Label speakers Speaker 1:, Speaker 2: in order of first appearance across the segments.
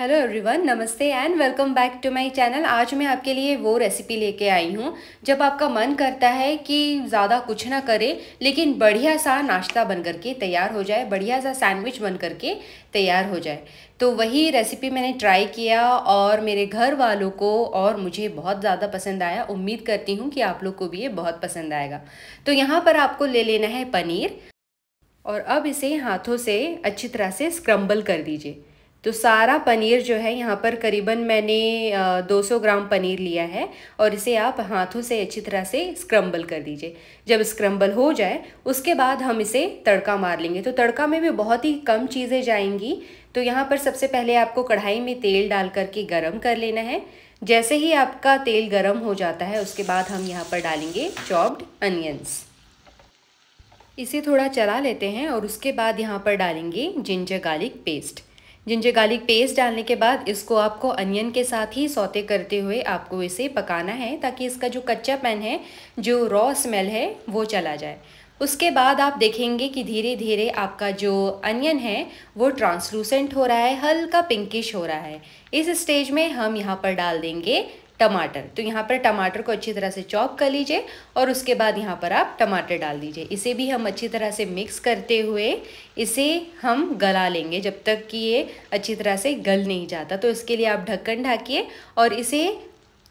Speaker 1: hello everyone नमस्ते and welcome back to my channel आज मैं आपके लिए वो रेसिपी लेके आई हूँ जब आपका मन करता है कि ज़्यादा कुछ ना करे लेकिन बढ़िया सा नाश्ता बन करके तैयार हो जाए बढ़िया सा सैंडविच बन करके तैयार हो जाए तो वही रेसिपी मैंने ट्राई किया और मेरे घर वालों को और मुझे बहुत ज़्यादा पसंद आया उम्मीद करती हूँ कि आप लोग को भी ये बहुत पसंद आएगा तो यहाँ पर आपको ले लेना है पनीर और अब इसे हाथों से अच्छी तरह से स्क्रम्बल कर दीजिए तो सारा पनीर जो है यहाँ पर करीबन मैंने 200 ग्राम पनीर लिया है और इसे आप हाथों से अच्छी तरह से स्क्रम्बल कर दीजिए जब स्क्रम्बल हो जाए उसके बाद हम इसे तड़का मार लेंगे तो तड़का में भी बहुत ही कम चीज़ें जाएंगी तो यहाँ पर सबसे पहले आपको कढ़ाई में तेल डाल करके गर्म कर लेना है जैसे ही आपका तेल गर्म हो जाता है उसके बाद हम यहाँ पर डालेंगे चॉप्ड अनियंस इसे थोड़ा चला लेते हैं और उसके बाद यहाँ पर डालेंगे ginger garlic paste ginger garlic paste डालने के बाद इसको आपको अनियन के साथ ही सौते करते हुए आपको इसे पकाना है ताकि इसका जो कच्चा पैन है जो रॉ स्मेल है वो चला जाए उसके बाद आप देखेंगे कि धीरे धीरे आपका जो अनियन है वो ट्रांसलूसेंट हो रहा है हल्का पिंकिश हो रहा है इस स्टेज में हम यहाँ पर डाल देंगे टमाटर तो यहाँ पर टमाटर को अच्छी तरह से चॉप कर लीजिए और उसके बाद यहाँ पर आप टमाटर डाल दीजिए इसे भी हम अच्छी तरह से मिक्स करते हुए इसे हम गला लेंगे जब तक कि ये अच्छी तरह से गल नहीं जाता तो इसके लिए आप ढक्कन ढाकिए और इसे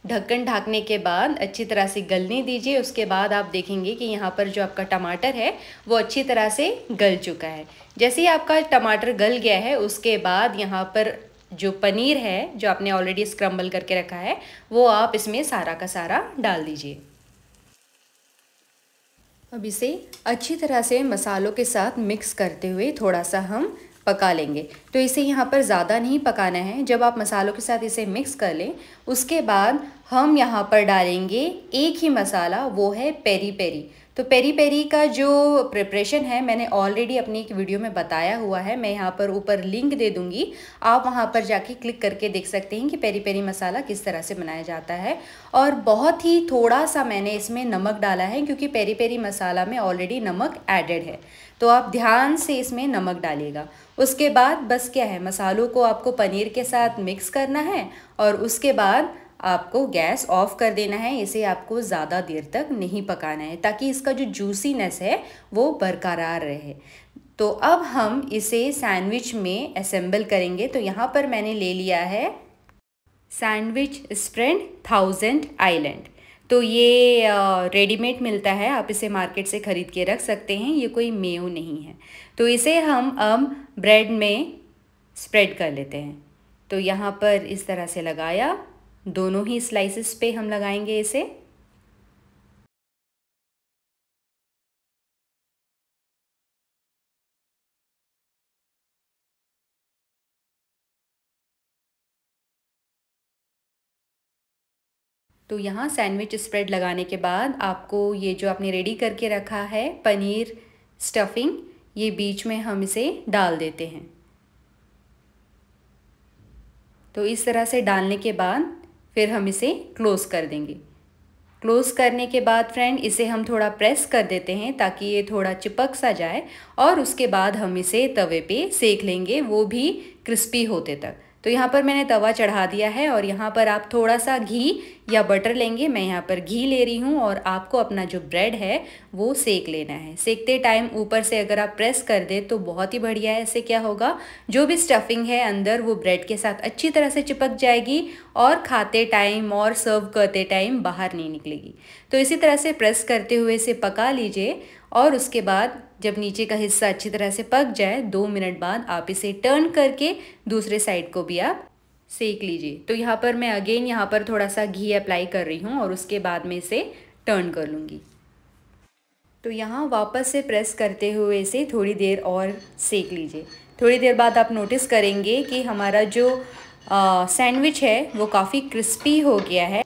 Speaker 1: ढक्कन ढाकने के बाद अच्छी तरह से गलने दीजिए उसके बाद आप देखेंगे कि यहाँ पर जो आपका टमाटर है वो अच्छी तरह से गल चुका है जैसे ही आपका टमाटर गल गया है उसके बाद यहाँ पर जो पनीर है जो आपने ऑलरेडी स्क्रम्बल करके रखा है वो आप इसमें सारा का सारा डाल दीजिए अब इसे अच्छी तरह से मसालों के साथ मिक्स करते हुए थोड़ा सा हम पका लेंगे तो इसे यहाँ पर ज़्यादा नहीं पकाना है जब आप मसालों के साथ इसे मिक्स कर लें उसके बाद हम यहाँ पर डालेंगे एक ही मसाला वो है पेरी पेरी तो पेरी पेरी का जो प्रिपरेशन है मैंने ऑलरेडी अपनी एक वीडियो में बताया हुआ है मैं यहाँ पर ऊपर लिंक दे दूँगी आप वहाँ पर जाके क्लिक करके देख सकते हैं कि पेरी पेरी मसाला किस तरह से बनाया जाता है और बहुत ही थोड़ा सा मैंने इसमें नमक डाला है क्योंकि पेरी पेरी मसाला में ऑलरेडी नमक एडेड है तो आप ध्यान से इसमें नमक डालिएगा उसके बाद बस क्या है मसालों को आपको पनीर के साथ मिक्स करना है और उसके बाद आपको गैस ऑफ कर देना है इसे आपको ज़्यादा देर तक नहीं पकाना है ताकि इसका जो जूसीनेस है वो बरकरार रहे तो अब हम इसे सैंडविच में असेंबल करेंगे तो यहाँ पर मैंने ले लिया है सैंडविच स्प्रेड थाउजेंड आइलैंड तो ये रेडीमेड मिलता है आप इसे मार्केट से ख़रीद के रख सकते हैं ये कोई मेव नहीं है तो इसे हम अब ब्रेड में स्प्रेड कर लेते हैं तो यहाँ पर इस तरह से लगाया दोनों ही स्लाइसेस पे हम लगाएंगे इसे तो यहाँ सैंडविच स्प्रेड लगाने के बाद आपको ये जो आपने रेडी करके रखा है पनीर स्टफिंग ये बीच में हम इसे डाल देते हैं तो इस तरह से डालने के बाद फिर हम इसे क्लोज़ कर देंगे क्लोज़ करने के बाद फ्रेंड इसे हम थोड़ा प्रेस कर देते हैं ताकि ये थोड़ा चिपक सा जाए और उसके बाद हम इसे तवे पे सेक लेंगे वो भी क्रिस्पी होते तक तो यहाँ पर मैंने तवा चढ़ा दिया है और यहाँ पर आप थोड़ा सा घी या बटर लेंगे मैं यहाँ पर घी ले रही हूँ और आपको अपना जो ब्रेड है वो सेक लेना है सेकते टाइम ऊपर से अगर आप प्रेस कर दें तो बहुत ही बढ़िया है ऐसे क्या होगा जो भी स्टफिंग है अंदर वो ब्रेड के साथ अच्छी तरह से चिपक जाएगी और खाते टाइम और सर्व करते टाइम बाहर नहीं निकलेगी तो इसी तरह से प्रेस करते हुए इसे पका लीजिए और उसके बाद जब नीचे का हिस्सा अच्छी तरह से पक जाए दो मिनट बाद आप इसे टर्न करके दूसरे साइड को भी आप सेक लीजिए तो यहाँ पर मैं अगेन यहाँ पर थोड़ा सा घी अप्लाई कर रही हूँ और उसके बाद में इसे टर्न कर लूँगी तो यहाँ वापस से प्रेस करते हुए इसे थोड़ी देर और सेक लीजिए थोड़ी देर बाद आप नोटिस करेंगे कि हमारा जो सैंडविच है वो काफ़ी क्रिस्पी हो गया है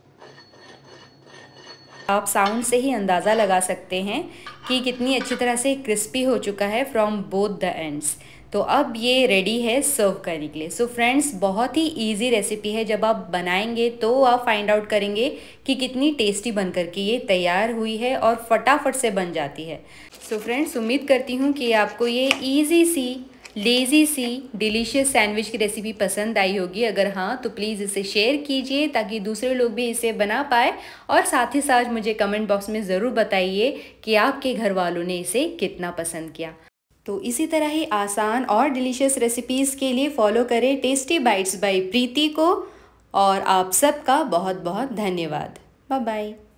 Speaker 1: आप साउंड से ही अंदाज़ा लगा सकते हैं कि कितनी अच्छी तरह से क्रिस्पी हो चुका है फ्रॉम बोथ द एंड्स तो अब ये रेडी है सर्व करने के लिए सो so फ्रेंड्स बहुत ही इजी रेसिपी है जब आप बनाएंगे तो आप फाइंड आउट करेंगे कि कितनी टेस्टी बनकर के ये तैयार हुई है और फटाफट से बन जाती है सो so फ्रेंड्स उम्मीद करती हूँ कि आपको ये ईजी सी लेज़ी सी डिलीशियस सैंडविच की रेसिपी पसंद आई होगी अगर हाँ तो प्लीज़ इसे शेयर कीजिए ताकि दूसरे लोग भी इसे बना पाए और साथ ही साथ मुझे कमेंट बॉक्स में ज़रूर बताइए कि आपके घर वालों ने इसे कितना पसंद किया तो इसी तरह ही आसान और डिलीशियस रेसिपीज़ के लिए फॉलो करें टेस्टी बाइट्स बाई प्रीति को और आप सबका बहुत बहुत धन्यवाद बाय बाय